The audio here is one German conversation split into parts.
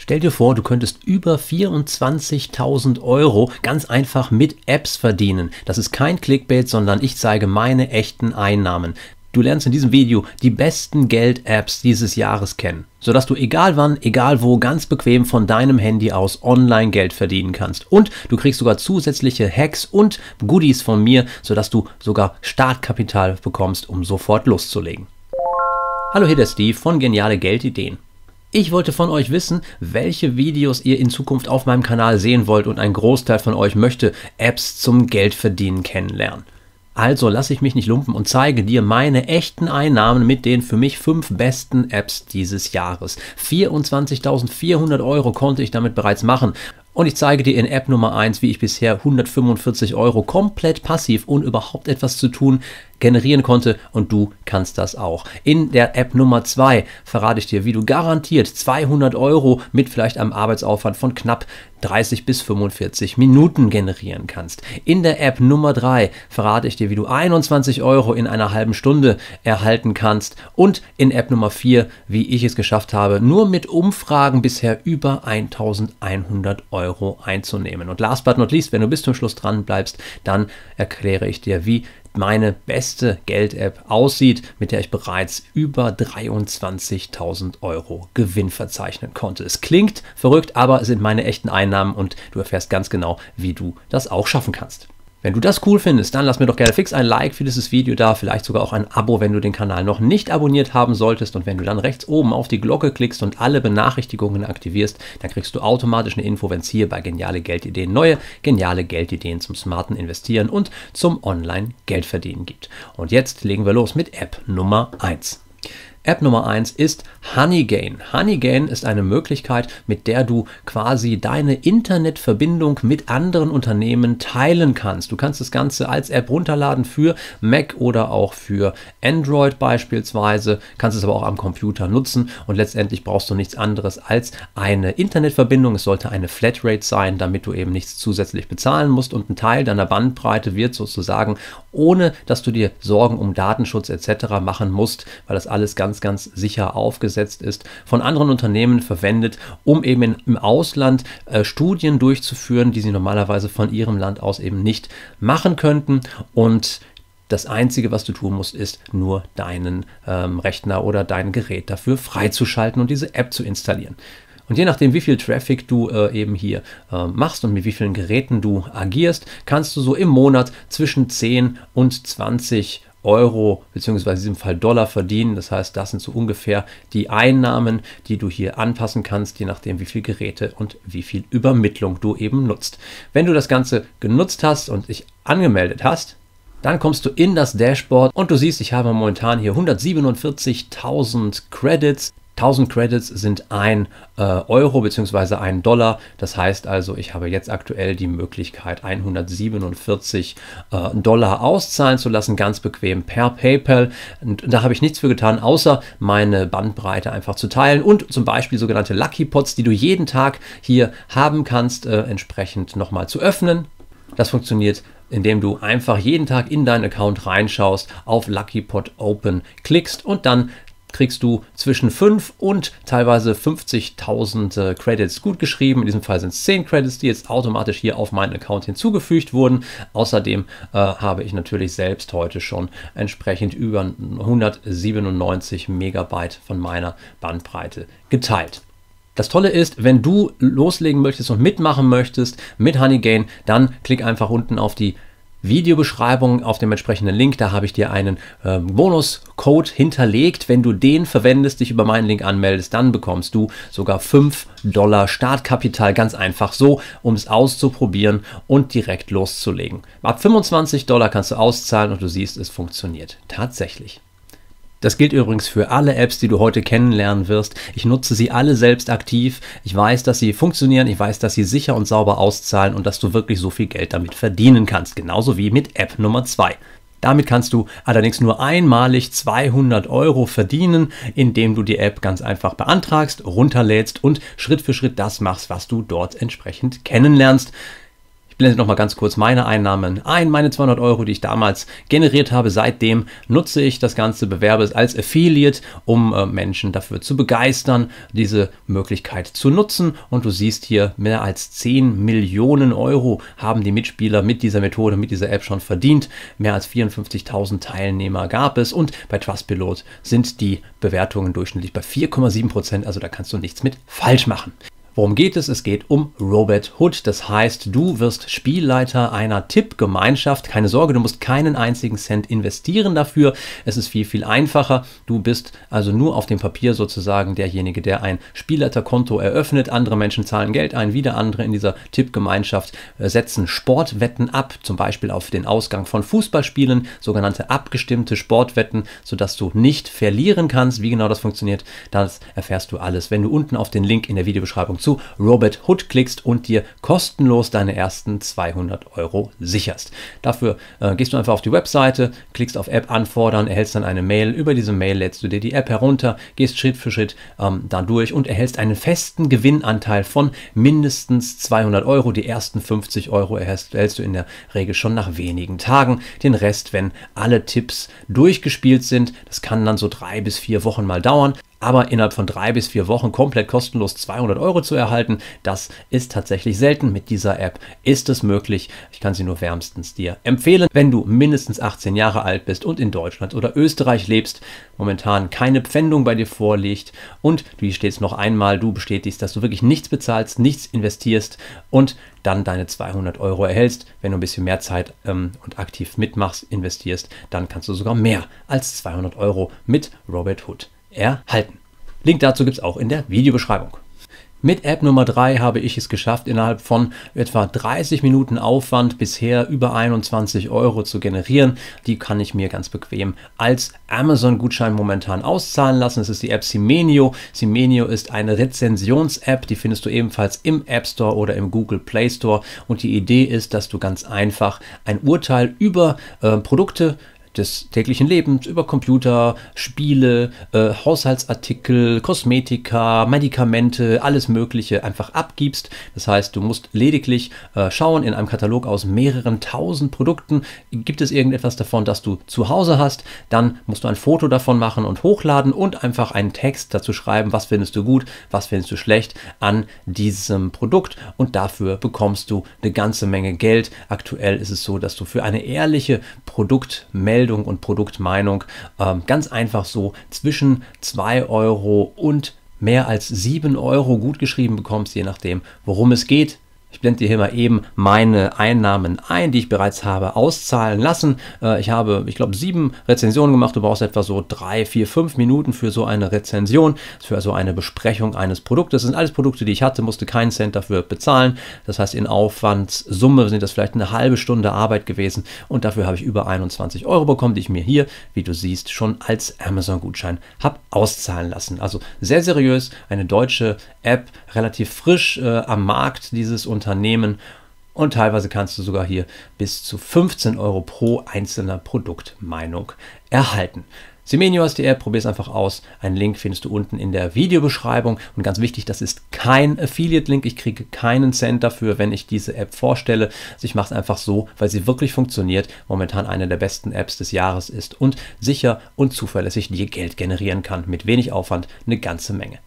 Stell dir vor, du könntest über 24.000 Euro ganz einfach mit Apps verdienen. Das ist kein Clickbait, sondern ich zeige meine echten Einnahmen. Du lernst in diesem Video die besten Geld-Apps dieses Jahres kennen, sodass du egal wann, egal wo, ganz bequem von deinem Handy aus online Geld verdienen kannst. Und du kriegst sogar zusätzliche Hacks und Goodies von mir, sodass du sogar Startkapital bekommst, um sofort loszulegen. Hallo, hier der Steve von Geniale Geldideen. Ich wollte von euch wissen, welche Videos ihr in Zukunft auf meinem Kanal sehen wollt und ein Großteil von euch möchte Apps zum Geldverdienen kennenlernen. Also lasse ich mich nicht lumpen und zeige dir meine echten Einnahmen mit den für mich fünf besten Apps dieses Jahres. 24.400 Euro konnte ich damit bereits machen. Und ich zeige dir in App Nummer 1, wie ich bisher 145 Euro komplett passiv, und überhaupt etwas zu tun, generieren konnte und du kannst das auch. In der App Nummer 2 verrate ich dir, wie du garantiert 200 Euro mit vielleicht einem Arbeitsaufwand von knapp 30 bis 45 Minuten generieren kannst. In der App Nummer 3 verrate ich dir, wie du 21 Euro in einer halben Stunde erhalten kannst. Und in App Nummer 4, wie ich es geschafft habe, nur mit Umfragen bisher über 1100 Euro einzunehmen. Und last but not least, wenn du bis zum Schluss dran bleibst, dann erkläre ich dir, wie meine beste Geld-App aussieht, mit der ich bereits über 23.000 Euro Gewinn verzeichnen konnte. Es klingt verrückt, aber es sind meine echten Einnahmen und du erfährst ganz genau, wie du das auch schaffen kannst. Wenn du das cool findest, dann lass mir doch gerne fix ein Like für dieses Video da, vielleicht sogar auch ein Abo, wenn du den Kanal noch nicht abonniert haben solltest und wenn du dann rechts oben auf die Glocke klickst und alle Benachrichtigungen aktivierst, dann kriegst du automatisch eine Info, wenn es hier bei Geniale Geldideen neue geniale Geldideen zum smarten Investieren und zum Online-Geldverdienen gibt. Und jetzt legen wir los mit App Nummer 1. App Nummer 1 ist Honeygain. Honeygain ist eine Möglichkeit, mit der du quasi deine Internetverbindung mit anderen Unternehmen teilen kannst. Du kannst das Ganze als App runterladen für Mac oder auch für Android beispielsweise, kannst es aber auch am Computer nutzen und letztendlich brauchst du nichts anderes als eine Internetverbindung. Es sollte eine Flatrate sein, damit du eben nichts zusätzlich bezahlen musst und ein Teil deiner Bandbreite wird sozusagen, ohne dass du dir Sorgen um Datenschutz etc. machen musst, weil das alles ganz ganz, ganz sicher aufgesetzt ist, von anderen Unternehmen verwendet, um eben in, im Ausland äh, Studien durchzuführen, die sie normalerweise von ihrem Land aus eben nicht machen könnten. Und das Einzige, was du tun musst, ist nur deinen ähm, Rechner oder dein Gerät dafür freizuschalten und diese App zu installieren. Und je nachdem, wie viel Traffic du äh, eben hier äh, machst und mit wie vielen Geräten du agierst, kannst du so im Monat zwischen 10 und 20 Euro bzw. in diesem Fall Dollar verdienen. Das heißt, das sind so ungefähr die Einnahmen, die du hier anpassen kannst, je nachdem, wie viele Geräte und wie viel Übermittlung du eben nutzt. Wenn du das Ganze genutzt hast und dich angemeldet hast, dann kommst du in das Dashboard und du siehst, ich habe momentan hier 147.000 Credits. 1000 Credits sind ein äh, Euro bzw. ein Dollar. Das heißt also, ich habe jetzt aktuell die Möglichkeit, 147 äh, Dollar auszahlen zu lassen, ganz bequem per PayPal. Und da habe ich nichts für getan, außer meine Bandbreite einfach zu teilen und zum Beispiel sogenannte Lucky Pots, die du jeden Tag hier haben kannst, äh, entsprechend nochmal zu öffnen. Das funktioniert indem du einfach jeden Tag in deinen Account reinschaust, auf Lucky Pot Open klickst und dann kriegst du zwischen 5 und teilweise 50.000 äh, Credits gut geschrieben. In diesem Fall sind es 10 Credits, die jetzt automatisch hier auf meinen Account hinzugefügt wurden. Außerdem äh, habe ich natürlich selbst heute schon entsprechend über 197 Megabyte von meiner Bandbreite geteilt. Das Tolle ist, wenn du loslegen möchtest und mitmachen möchtest mit Honeygain, dann klick einfach unten auf die Videobeschreibung auf dem entsprechenden Link. Da habe ich dir einen äh, Bonuscode hinterlegt. Wenn du den verwendest, dich über meinen Link anmeldest, dann bekommst du sogar 5 Dollar Startkapital. Ganz einfach so, um es auszuprobieren und direkt loszulegen. Ab 25 Dollar kannst du auszahlen und du siehst, es funktioniert tatsächlich. Das gilt übrigens für alle Apps, die du heute kennenlernen wirst. Ich nutze sie alle selbst aktiv. Ich weiß, dass sie funktionieren. Ich weiß, dass sie sicher und sauber auszahlen und dass du wirklich so viel Geld damit verdienen kannst. Genauso wie mit App Nummer 2. Damit kannst du allerdings nur einmalig 200 Euro verdienen, indem du die App ganz einfach beantragst, runterlädst und Schritt für Schritt das machst, was du dort entsprechend kennenlernst blende nochmal ganz kurz meine Einnahmen ein, meine 200 Euro, die ich damals generiert habe. Seitdem nutze ich das Ganze, bewerbe es als Affiliate, um äh, Menschen dafür zu begeistern, diese Möglichkeit zu nutzen. Und du siehst hier, mehr als 10 Millionen Euro haben die Mitspieler mit dieser Methode, mit dieser App schon verdient. Mehr als 54.000 Teilnehmer gab es und bei Trustpilot sind die Bewertungen durchschnittlich bei 4,7 Prozent. Also da kannst du nichts mit falsch machen. Worum geht es? Es geht um Robert Hood. Das heißt, du wirst Spielleiter einer Tippgemeinschaft. Keine Sorge, du musst keinen einzigen Cent investieren dafür. Es ist viel, viel einfacher. Du bist also nur auf dem Papier sozusagen derjenige, der ein Spielleiterkonto eröffnet. Andere Menschen zahlen Geld ein, wieder andere in dieser Tippgemeinschaft äh, setzen Sportwetten ab, zum Beispiel auf den Ausgang von Fußballspielen, sogenannte abgestimmte Sportwetten, sodass du nicht verlieren kannst. Wie genau das funktioniert, das erfährst du alles, wenn du unten auf den Link in der Videobeschreibung zu zu Robert Hood klickst und dir kostenlos deine ersten 200 Euro sicherst. Dafür äh, gehst du einfach auf die Webseite, klickst auf App anfordern, erhältst dann eine Mail. Über diese Mail lädst du dir die App herunter, gehst Schritt für Schritt ähm, da durch und erhältst einen festen Gewinnanteil von mindestens 200 Euro. Die ersten 50 Euro erhältst, erhältst du in der Regel schon nach wenigen Tagen. Den Rest, wenn alle Tipps durchgespielt sind, das kann dann so drei bis vier Wochen mal dauern, aber innerhalb von drei bis vier Wochen komplett kostenlos 200 Euro zu erhalten, das ist tatsächlich selten. Mit dieser App ist es möglich. Ich kann sie nur wärmstens dir empfehlen, wenn du mindestens 18 Jahre alt bist und in Deutschland oder Österreich lebst, momentan keine Pfändung bei dir vorliegt und wie stets noch einmal, du bestätigst, dass du wirklich nichts bezahlst, nichts investierst und dann deine 200 Euro erhältst. Wenn du ein bisschen mehr Zeit ähm, und aktiv mitmachst, investierst, dann kannst du sogar mehr als 200 Euro mit Robert Hood erhalten. Link dazu gibt es auch in der Videobeschreibung. Mit App Nummer 3 habe ich es geschafft, innerhalb von etwa 30 Minuten Aufwand bisher über 21 Euro zu generieren. Die kann ich mir ganz bequem als Amazon-Gutschein momentan auszahlen lassen. Es ist die App Simenio. Simenio ist eine Rezensions-App, die findest du ebenfalls im App Store oder im Google Play Store. Und die Idee ist, dass du ganz einfach ein Urteil über äh, Produkte des täglichen Lebens, über Computer, Spiele, äh, Haushaltsartikel, Kosmetika, Medikamente, alles Mögliche einfach abgibst. Das heißt, du musst lediglich äh, schauen in einem Katalog aus mehreren tausend Produkten, gibt es irgendetwas davon, das du zu Hause hast, dann musst du ein Foto davon machen und hochladen und einfach einen Text dazu schreiben, was findest du gut, was findest du schlecht an diesem Produkt und dafür bekommst du eine ganze Menge Geld. Aktuell ist es so, dass du für eine ehrliche Produktmeldung Meldung und Produktmeinung ähm, ganz einfach so zwischen 2 Euro und mehr als 7 Euro gut geschrieben bekommst, je nachdem, worum es geht, ich blende dir hier mal eben meine Einnahmen ein, die ich bereits habe auszahlen lassen. Äh, ich habe, ich glaube, sieben Rezensionen gemacht. Du brauchst etwa so drei, vier, fünf Minuten für so eine Rezension, für so eine Besprechung eines Produktes. Das sind alles Produkte, die ich hatte, musste keinen Cent dafür bezahlen. Das heißt, in Aufwandssumme sind das vielleicht eine halbe Stunde Arbeit gewesen und dafür habe ich über 21 Euro bekommen, die ich mir hier, wie du siehst, schon als Amazon-Gutschein habe auszahlen lassen. Also sehr seriös, eine deutsche App, relativ frisch äh, am Markt dieses und Unternehmen und teilweise kannst du sogar hier bis zu 15 Euro pro einzelner Produktmeinung erhalten. ist die App, probier es einfach aus. Einen Link findest du unten in der Videobeschreibung. Und ganz wichtig, das ist kein Affiliate-Link. Ich kriege keinen Cent dafür, wenn ich diese App vorstelle. Also ich mache es einfach so, weil sie wirklich funktioniert, momentan eine der besten Apps des Jahres ist und sicher und zuverlässig dir Geld generieren kann. Mit wenig Aufwand eine ganze Menge.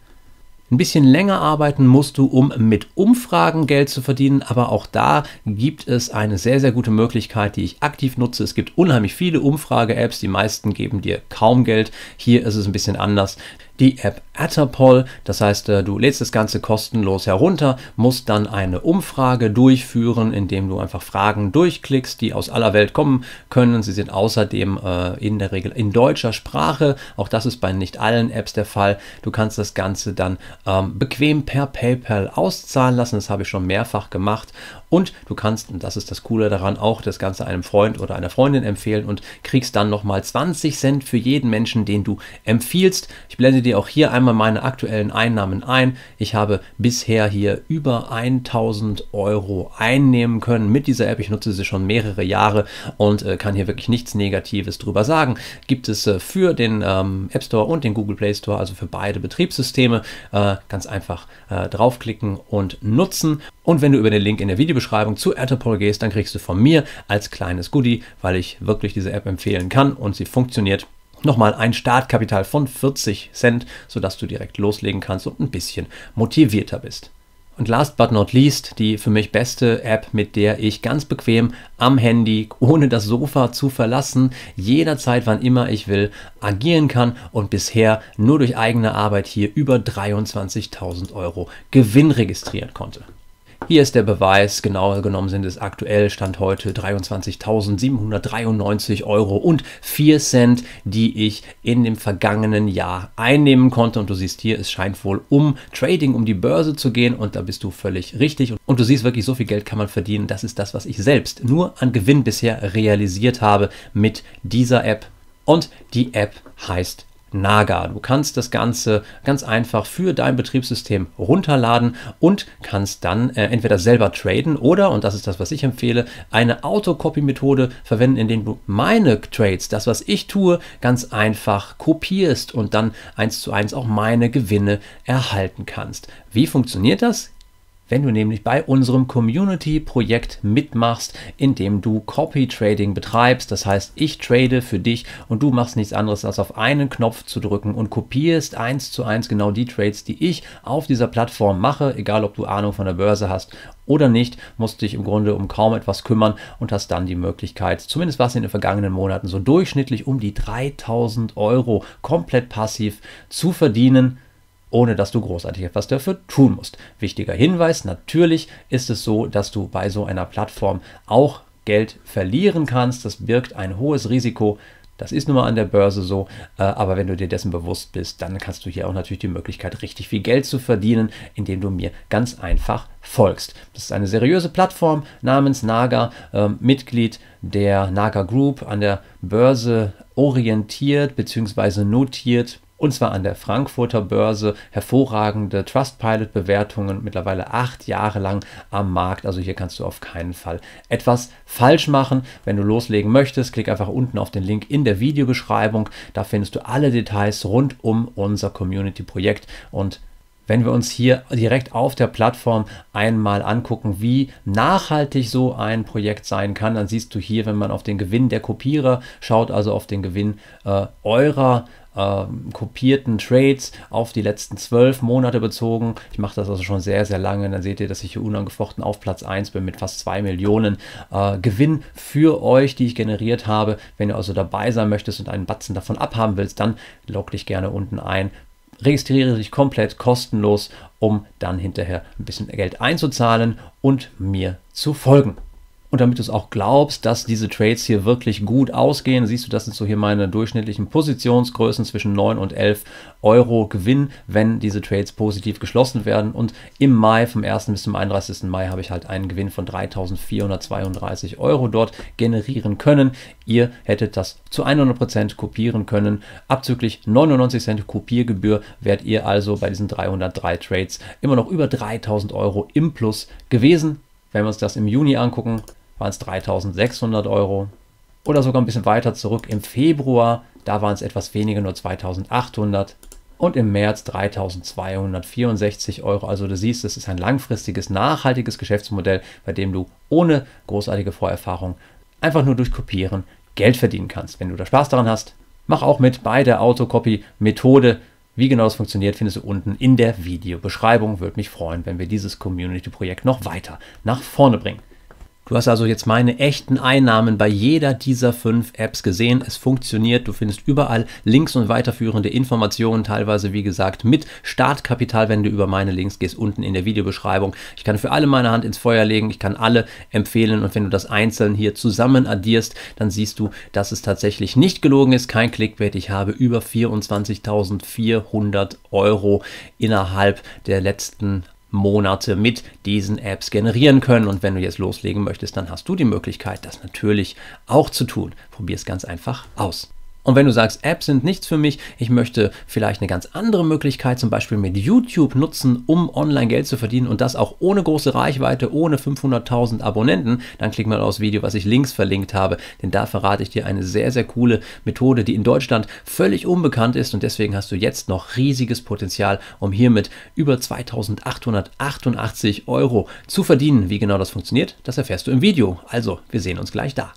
Ein bisschen länger arbeiten musst du, um mit Umfragen Geld zu verdienen, aber auch da gibt es eine sehr, sehr gute Möglichkeit, die ich aktiv nutze. Es gibt unheimlich viele Umfrage-Apps, die meisten geben dir kaum Geld. Hier ist es ein bisschen anders die App Atterpol. Das heißt, äh, du lädst das Ganze kostenlos herunter, musst dann eine Umfrage durchführen, indem du einfach Fragen durchklickst, die aus aller Welt kommen können. Sie sind außerdem äh, in der Regel in deutscher Sprache. Auch das ist bei nicht allen Apps der Fall. Du kannst das Ganze dann ähm, bequem per PayPal auszahlen lassen. Das habe ich schon mehrfach gemacht. Und du kannst, und das ist das Coole daran, auch das Ganze einem Freund oder einer Freundin empfehlen und kriegst dann nochmal 20 Cent für jeden Menschen, den du empfiehlst. Ich blende dir auch hier einmal meine aktuellen Einnahmen ein. Ich habe bisher hier über 1000 Euro einnehmen können mit dieser App. Ich nutze sie schon mehrere Jahre und äh, kann hier wirklich nichts Negatives drüber sagen. Gibt es äh, für den ähm, App Store und den Google Play Store, also für beide Betriebssysteme, äh, ganz einfach äh, draufklicken und nutzen. Und wenn du über den Link in der Videobeschreibung zu AirTapol gehst, dann kriegst du von mir als kleines Goodie, weil ich wirklich diese App empfehlen kann und sie funktioniert Nochmal ein Startkapital von 40 Cent, sodass du direkt loslegen kannst und ein bisschen motivierter bist. Und last but not least, die für mich beste App, mit der ich ganz bequem am Handy, ohne das Sofa zu verlassen, jederzeit, wann immer ich will, agieren kann und bisher nur durch eigene Arbeit hier über 23.000 Euro Gewinn registrieren konnte. Hier ist der Beweis, genauer genommen sind es aktuell Stand heute 23.793 Euro und 4 Cent, die ich in dem vergangenen Jahr einnehmen konnte. Und du siehst hier, es scheint wohl um Trading, um die Börse zu gehen und da bist du völlig richtig. Und du siehst wirklich, so viel Geld kann man verdienen. Das ist das, was ich selbst nur an Gewinn bisher realisiert habe mit dieser App. Und die App heißt Naga. Du kannst das Ganze ganz einfach für dein Betriebssystem runterladen und kannst dann äh, entweder selber traden oder, und das ist das, was ich empfehle, eine Autocopy-Methode verwenden, indem du meine Trades, das, was ich tue, ganz einfach kopierst und dann eins zu eins auch meine Gewinne erhalten kannst. Wie funktioniert das? wenn du nämlich bei unserem Community-Projekt mitmachst, in dem du Copy-Trading betreibst. Das heißt, ich trade für dich und du machst nichts anderes, als auf einen Knopf zu drücken und kopierst eins zu eins genau die Trades, die ich auf dieser Plattform mache, egal ob du Ahnung von der Börse hast oder nicht, musst dich im Grunde um kaum etwas kümmern und hast dann die Möglichkeit, zumindest was in den vergangenen Monaten so durchschnittlich um die 3000 Euro komplett passiv zu verdienen ohne dass du großartig etwas dafür tun musst. Wichtiger Hinweis, natürlich ist es so, dass du bei so einer Plattform auch Geld verlieren kannst. Das birgt ein hohes Risiko. Das ist nun mal an der Börse so, äh, aber wenn du dir dessen bewusst bist, dann kannst du hier auch natürlich die Möglichkeit, richtig viel Geld zu verdienen, indem du mir ganz einfach folgst. Das ist eine seriöse Plattform namens Naga, äh, Mitglied der Naga Group, an der Börse orientiert bzw. notiert und zwar an der Frankfurter Börse. Hervorragende Trustpilot-Bewertungen, mittlerweile acht Jahre lang am Markt. Also hier kannst du auf keinen Fall etwas falsch machen. Wenn du loslegen möchtest, klick einfach unten auf den Link in der Videobeschreibung. Da findest du alle Details rund um unser Community-Projekt und wenn wir uns hier direkt auf der Plattform einmal angucken, wie nachhaltig so ein Projekt sein kann, dann siehst du hier, wenn man auf den Gewinn der Kopierer schaut, also auf den Gewinn äh, eurer ähm, kopierten Trades auf die letzten zwölf Monate bezogen. Ich mache das also schon sehr, sehr lange. Dann seht ihr, dass ich hier unangefochten auf Platz 1 bin mit fast 2 Millionen äh, Gewinn für euch, die ich generiert habe. Wenn ihr also dabei sein möchtest und einen Batzen davon abhaben willst, dann log dich gerne unten ein. Registriere dich komplett kostenlos, um dann hinterher ein bisschen Geld einzuzahlen und mir zu folgen. Und damit du es auch glaubst, dass diese Trades hier wirklich gut ausgehen, siehst du, das sind so hier meine durchschnittlichen Positionsgrößen zwischen 9 und 11 Euro Gewinn, wenn diese Trades positiv geschlossen werden. Und im Mai, vom 1. bis zum 31. Mai, habe ich halt einen Gewinn von 3.432 Euro dort generieren können. Ihr hättet das zu 100% kopieren können. Abzüglich 99 Cent Kopiergebühr wärt ihr also bei diesen 303 Trades immer noch über 3.000 Euro im Plus gewesen. Wenn wir uns das im Juni angucken, waren es 3600 Euro. Oder sogar ein bisschen weiter zurück im Februar, da waren es etwas weniger, nur 2800 und im März 3.264 Euro. Also du siehst, es ist ein langfristiges, nachhaltiges Geschäftsmodell, bei dem du ohne großartige Vorerfahrung einfach nur durch Kopieren Geld verdienen kannst. Wenn du da Spaß daran hast, mach auch mit bei der Autocopy-Methode. Wie genau das funktioniert, findest du unten in der Videobeschreibung. Würde mich freuen, wenn wir dieses Community-Projekt noch weiter nach vorne bringen. Du hast also jetzt meine echten Einnahmen bei jeder dieser fünf Apps gesehen. Es funktioniert. Du findest überall Links und weiterführende Informationen, teilweise wie gesagt mit Startkapital, wenn du über meine Links gehst, unten in der Videobeschreibung. Ich kann für alle meine Hand ins Feuer legen. Ich kann alle empfehlen. Und wenn du das einzeln hier zusammen addierst, dann siehst du, dass es tatsächlich nicht gelogen ist. Kein Clickbait. Ich habe über 24.400 Euro innerhalb der letzten Monate mit diesen Apps generieren können. Und wenn du jetzt loslegen möchtest, dann hast du die Möglichkeit, das natürlich auch zu tun. Probier es ganz einfach aus. Und wenn du sagst, Apps sind nichts für mich, ich möchte vielleicht eine ganz andere Möglichkeit, zum Beispiel mit YouTube nutzen, um online Geld zu verdienen und das auch ohne große Reichweite, ohne 500.000 Abonnenten, dann klick mal aufs Video, was ich links verlinkt habe, denn da verrate ich dir eine sehr, sehr coole Methode, die in Deutschland völlig unbekannt ist und deswegen hast du jetzt noch riesiges Potenzial, um hiermit über 2888 Euro zu verdienen. Wie genau das funktioniert, das erfährst du im Video. Also, wir sehen uns gleich da.